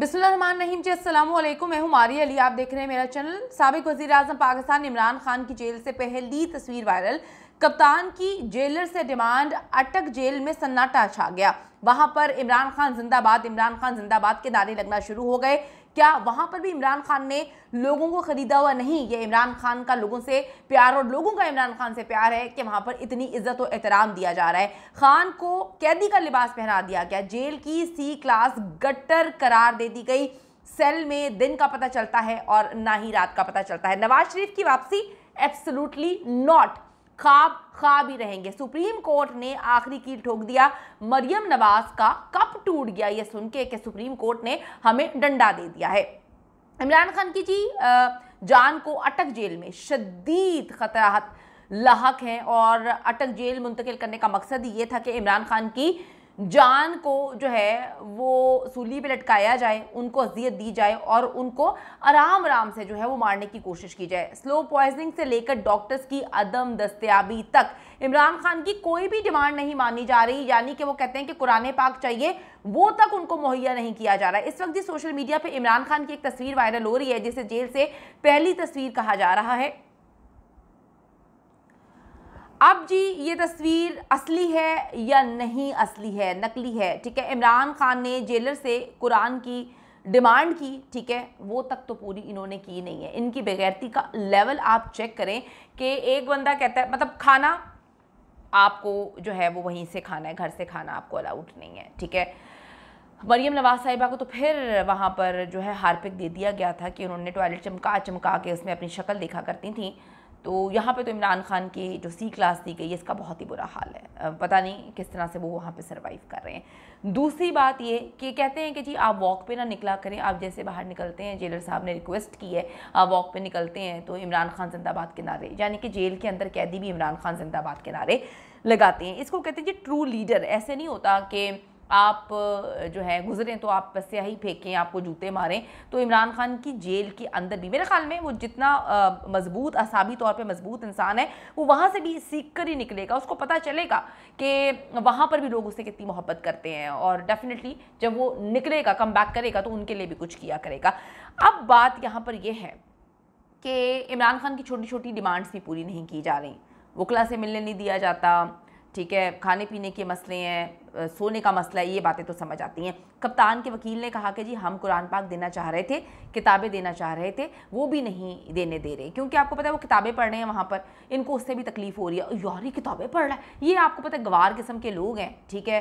बिस्मिल्लाम जी असलम मैं हूँ मारी अली आप देख रहे हैं मेरा चैनल सबक वजी अजम पाकिस्तान इमरान खान की जेल से पहली तस्वीर वायरल कप्तान की जेलर से डिमांड अटक जेल में सन्नाटा छा गया वहां पर इमरान खान जिंदाबाद इमरान खान जिंदाबाद के नारे लगना शुरू हो गए क्या वहां पर भी इमरान खान ने लोगों को खरीदा हुआ नहीं ये इमरान खान का लोगों से प्यार और लोगों का इमरान खान से प्यार है कि वहां पर इतनी इज्जत और एहतराम दिया जा रहा है खान को कैदी का लिबास पहना दिया गया जेल की सी क्लास गट्टर करार दे दी गई सेल में दिन का पता चलता है और ना ही रात का पता चलता है नवाज शरीफ की वापसी एब्सोलूटली नॉट खाब खाब ही रहेंगे सुप्रीम कोर्ट ने आखिरी की ठोक दिया मरियम नवाज का कप टूट गया ये सुन के सुप्रीम कोर्ट ने हमें डंडा दे दिया है इमरान खान की जी जान को अटक जेल में शदीद खतराहत लाक हैं और अटक जेल मुंतकिल करने का मकसद ये था कि इमरान खान की जान को जो है वो सूली पे लटकाया जाए उनको अजियत दी जाए और उनको आराम आराम से जो है वो मारने की कोशिश की जाए स्लो पॉइजनिंग से लेकर डॉक्टर्स की अदम दस्तियाबी तक इमरान खान की कोई भी डिमांड नहीं मानी जा रही यानी कि वो कहते हैं कि कुरान पाक चाहिए वो तक उनको मुहैया नहीं किया जा रहा है इस वक्त जी सोशल मीडिया पर इमरान खान की एक तस्वीर वायरल हो रही है जिसे जेल से पहली तस्वीर कहा जा रहा है अब जी ये तस्वीर असली है या नहीं असली है नकली है ठीक है इमरान खान ने जेलर से कुरान की डिमांड की ठीक है वो तक तो पूरी इन्होंने की नहीं है इनकी बेगैरती का लेवल आप चेक करें कि एक बंदा कहता है मतलब खाना आपको जो है वो वहीं से खाना है घर से खाना आपको अलाउड नहीं है ठीक है मरियम नवाज साहिबा को तो फिर वहाँ पर जो है हारपिक दे दिया गया था कि उन्होंने टॉयलेट चमका चमका के उसमें अपनी शक्ल देखा करती थी तो यहाँ पे तो इमरान खान की जो सी क्लास दी गई है इसका बहुत ही बुरा हाल है पता नहीं किस तरह से वो वहाँ पे सरवाइव कर रहे हैं दूसरी बात ये कि कहते हैं कि जी आप वॉक पे ना निकला करें आप जैसे बाहर निकलते हैं जेलर साहब ने रिक्वेस्ट की है आप वॉक पे निकलते हैं तो इमरान खान जिंदाबाद के नारे यानी कि जेल के अंदर कैदी भी इमरान खान जिंदाबाद के नारे लगाते हैं इसको कहते हैं जी ट्रू लीडर ऐसे नहीं होता कि आप जो है गुजरें तो आप स्याही फेंकें आपको जूते मारें तो इमरान खान की जेल के अंदर भी मेरे ख्याल में वो जितना मजबूत असाबी तौर पर मजबूत इंसान है वो वहाँ से भी सीख कर ही निकलेगा उसको पता चलेगा कि वहाँ पर भी लोग उससे कितनी मोहब्बत करते हैं और डेफिनेटली जब वो निकलेगा कम बैक करेगा तो उनके लिए भी कुछ किया करेगा अब बात यहाँ पर यह है कि इमरान खान की छोटी छोटी डिमांड्स भी पूरी नहीं की जा रही वकला से मिलने नहीं दिया जाता ठीक है खाने पीने के मसले हैं सोने का मसला है ये बातें तो समझ आती हैं कप्तान के वकील ने कहा कि जी हम कुरान पाक देना चाह रहे थे किताबें देना चाह रहे थे वो भी नहीं देने दे रहे क्योंकि आपको पता है वो किताबें पढ़ रहे हैं वहाँ पर इनको उससे भी तकलीफ़ हो रही है यार ये किताबें पढ़ रहा है ये आपको पता है गवार किस्म के लोग हैं ठीक है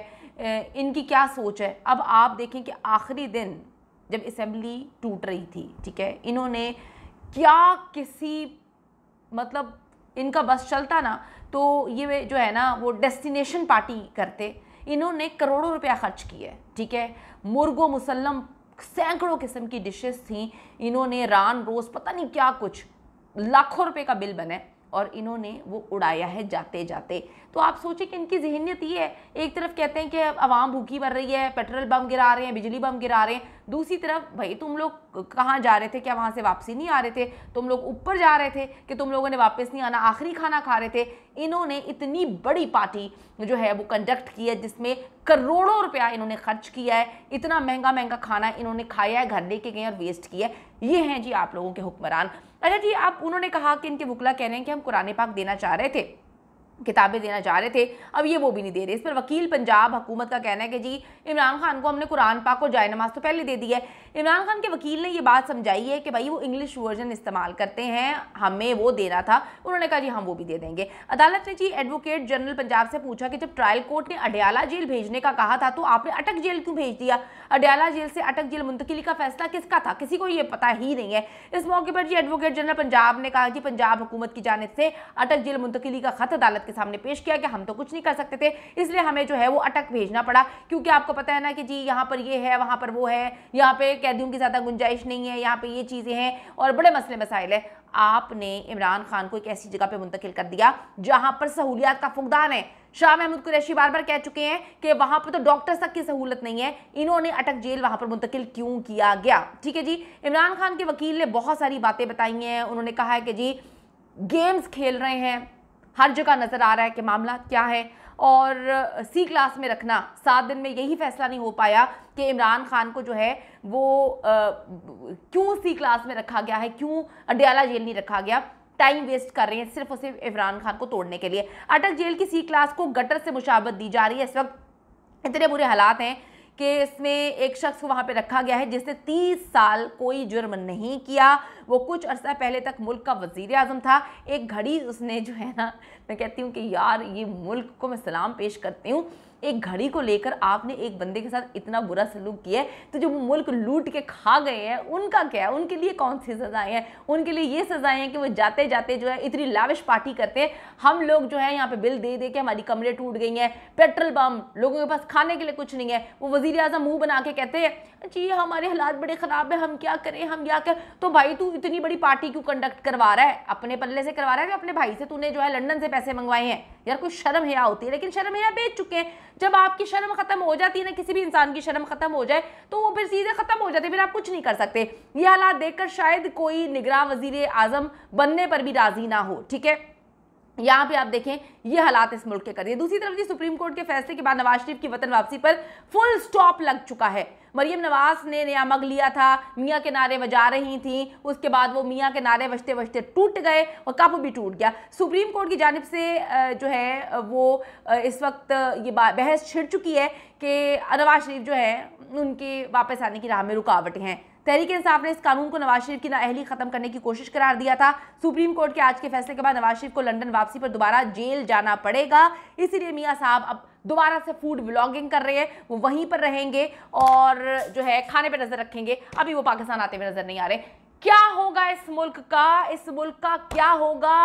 इनकी क्या सोच है अब आप देखें कि आखिरी दिन जब इसम्बली टूट रही थी ठीक है इन्होंने क्या किसी मतलब इनका बस चलता ना तो ये जो है ना वो डेस्टिनेशन पार्टी करते इन्होंने करोड़ों रुपया खर्च किए ठीक है मुर्गो मुसलम सैकड़ों किस्म की डिशेस थी इन्होंने रान रोज़ पता नहीं क्या कुछ लाखों रुपए का बिल बना और इन्होंने वो उड़ाया है जाते जाते तो आप सोचें कि इनकी जहनीत ये है एक तरफ कहते हैं कि आवाम भूखी मर रही है पेट्रोल बम गिरा रहे हैं बिजली बम गिरा रहे हैं दूसरी तरफ भाई तुम लोग कहाँ जा रहे थे क्या वहाँ से वापसी नहीं आ रहे थे तुम लोग ऊपर जा रहे थे कि तुम लोगों ने वापस नहीं आना आखिरी खाना खा रहे थे इन्होंने इतनी बड़ी पार्टी जो है वो कंडक्ट की है जिसमें करोड़ों रुपया इन्होंने खर्च किया है इतना महंगा महंगा खाना इन्होंने खाया है घर लेके गए और वेस्ट किया है ये हैं जी आप लोगों के हुक्मरान अच्छा जी आप उन्होंने कहा कि इनके वकला कह रहे हैं कि हम कुरान पाक देना चाह रहे थे किताबें देना चाह रहे थे अब ये वो भी नहीं दे रहे इस पर वकील पंजाब हुकूमत का कहना है कि जी इमरान खान को हमने कुरान पाक को जाय नमाज तो पहले दे दी है इमरान खान के वकील ने ये बात समझाई है कि भाई वो इंग्लिश वर्जन इस्तेमाल करते हैं हमें वो देना था उन्होंने कहा जी हम वो भी दे देंगे अदालत ने जी एडवोकेट जनरल पंजाब से पूछा कि जब ट्रायल कोर्ट ने अडयाला जेल भेजने का कहा था तो आपने अटक जेल क्यों भेज दिया अडयाला जेल से अटक जेल मुंतकली का फैसला किसका था किसी को ये पता ही नहीं है इस मौके पर जी एडवोकेट जनरल पंजाब ने कहा कि पंजाब हुकूमत की जानब से अटक जेल मुंतकली का खत अदालत अदालत के सामने पेश किया कि हम तो कुछ नहीं कर सकते थे इसलिए हमें जो है वो अटक भेजना पड़ा क्योंकि आपको पता है ना कि जी यहाँ पर ये है वहाँ पर वो है यहाँ पर कैदियों की ज़्यादा गुंजाइश नहीं है यहाँ पर ये चीज़ें हैं और बड़े मसले मसाइल है आपने इमरान खान को एक ऐसी जगह पर मुंतकिल कर दिया जहाँ पर सहूलियात का फुकदान है शाह महमूद कुरैशी बार बार कह चुके हैं कि वहां पर तो डॉक्टर तक की सहूलत नहीं है इन्होंने अटक जेल वहां पर मुंतकिल क्यों किया गया ठीक है जी इमरान खान के वकील ने बहुत सारी बातें बताई हैं उन्होंने कहा है कि जी गेम्स खेल रहे हैं हर जगह नज़र आ रहा है कि मामला क्या है और सी क्लास में रखना सात दिन में यही फैसला नहीं हो पाया कि इमरान खान को जो है वो क्यों सी क्लास में रखा गया है क्यों अडयाला जेल नहीं रखा गया टाइम वेस्ट कर रहे हैं सिर्फ और सिर्फ इमरान खान को तोड़ने के लिए अटल जेल की सी क्लास को गटर से मुशावत दी जा रही है इस वक्त इतने बुरे हालात हैं कि इसमें एक शख्स को वहाँ पे रखा गया है जिसने तीस साल कोई जुर्म नहीं किया वो कुछ अर्सा पहले तक मुल्क का वजीर अजम था एक घड़ी उसने जो है ना मैं कहती हूँ कि यार ये मुल्क को मैं सलाम पेश करती हूँ एक घड़ी को लेकर आपने एक बंदे के साथ इतना बुरा सलूक किया है तो जो मुल्क लूट के खा गए हैं उनका क्या है उनके लिए कौन सी सजाएं हैं उनके लिए ये सजाएं हैं कि वो जाते जाते जो है इतनी लाविश पार्टी करते हैं हम लोग जो है यहाँ पे बिल दे दे के हमारी कमरे टूट गई हैं पेट्रोल बम लोगों के पास खाने के लिए कुछ नहीं है वो वजीर अजम मुँह बना के कहते हैं जी हमारे हालात बड़े ख़राब है हम क्या करें हम क्या करें तो भाई तू इतनी बड़ी पार्टी क्यों कंडक्ट करवा रहा है अपने पल्ले से करवा रहा है या अपने भाई से तूने जो है लंदन से पैसे मंगवाए हैं यार कुछ शर्म हया होती है लेकिन शर्म हया बेच चुके हैं जब आपकी शर्म खत्म हो जाती है ना किसी भी इंसान की शर्म खत्म हो जाए तो वो फिर सीधे खत्म हो जाते फिर आप कुछ नहीं कर सकते ये हालात देखकर शायद कोई निगरान वजीर आजम बनने पर भी राजी ना हो ठीक है यहाँ पे आप देखें ये हालात इस मुल्क के करिए दूसरी तरफ जी सुप्रीम कोर्ट के फैसले के बाद नवाज शरीफ की वतन वापसी पर फुल स्टॉप लग चुका है मरियम नवाज ने नया मग लिया था मियाँ के नारे बजा रही थी उसके बाद वो मियाँ के नारे बजते बजते टूट गए और कप भी टूट गया सुप्रीम कोर्ट की जानब से जो है वो इस वक्त ये बहस छिड़ चुकी है कि नवाज शरीफ जो है उनके वापस आने की राह में रुकावटें हैं तहरीक इंसाफ ने इस कानून को नवाज शरीफ की नाअहली खत्म करने की कोशिश करार दिया था सुप्रीम कोर्ट के आज के फैसले के बाद नवाज शरीफ को लंदन वापसी पर दोबारा जेल जाना पड़ेगा इसीलिए मियाँ साहब अब दोबारा से फूड ब्लॉगिंग कर रहे हैं वो वहीं पर रहेंगे और जो है खाने पर नज़र रखेंगे अभी वो पाकिस्तान आते हुए नज़र नहीं आ रहे क्या होगा इस मुल्क का इस मुल्क का क्या होगा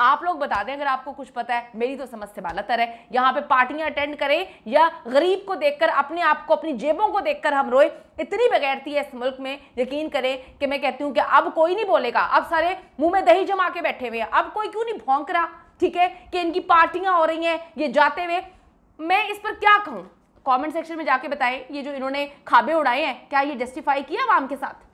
आप लोग बता दें अगर आपको कुछ पता है मेरी तो समझ से बालतर है यहाँ पे पार्टियां अटेंड करें या गरीब को देखकर अपने आप को अपनी जेबों को देखकर हम रोए इतनी बगैरती है इस मुल्क में यकीन करें कि मैं कहती हूँ कि अब कोई नहीं बोलेगा अब सारे मुंह में दही जमा के बैठे हुए हैं अब कोई क्यों नहीं भोंक रहा ठीक है कि इनकी पार्टियां हो रही हैं ये जाते हुए मैं इस पर क्या कहूँ कॉमेंट सेक्शन में जाके बताएं ये जो इन्होंने खाबे उड़ाए हैं क्या ये जस्टिफाई किया आवाम के साथ